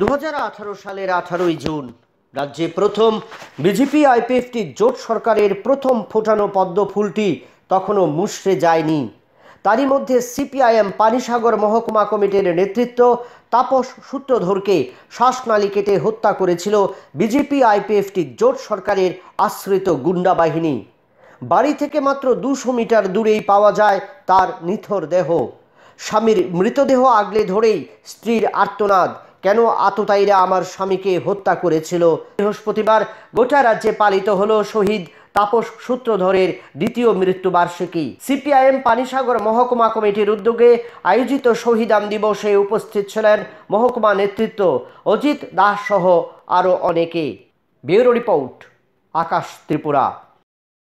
দু সালের আঠারোই জুন রাজ্যে প্রথম বিজেপি আইপিএফটি জোট সরকারের প্রথম ফোটানো পদ্ম ফুলটি তখনও মুশড়ে যায়নি তারই মধ্যে সিপিআইএম পানিসাগর মহকুমা কমিটির নেতৃত্ব তাপস সূত্রধরকে শ্বাসনালী কেটে হত্যা করেছিল বিজেপি আইপিএফটি জোট সরকারের আশ্রিত গুন্ডা বাহিনী বাড়ি থেকে মাত্র দুশো মিটার দূরেই পাওয়া যায় তার নিথর দেহ স্বামীর মৃতদেহ আগলে ধরেই স্ত্রীর আর্তনাদ কেন আততায়ীরা আমার স্বামীকে হত্যা করেছিল বৃহস্পতিবার গোটা রাজ্যে পালিত হলো শহীদ তাপস সূত্রধরের দ্বিতীয় মৃত্যুবার্ষিকী সিপিআইএম পানিসাগর মহকুমা কমিটির উদ্যোগে আয়োজিত শহীদাম দিবসে উপস্থিত ছিলেন মহকুমা নেতৃত্ব অজিত দাস সহ আরও অনেকে ব্যুরো রিপোর্ট আকাশ ত্রিপুরা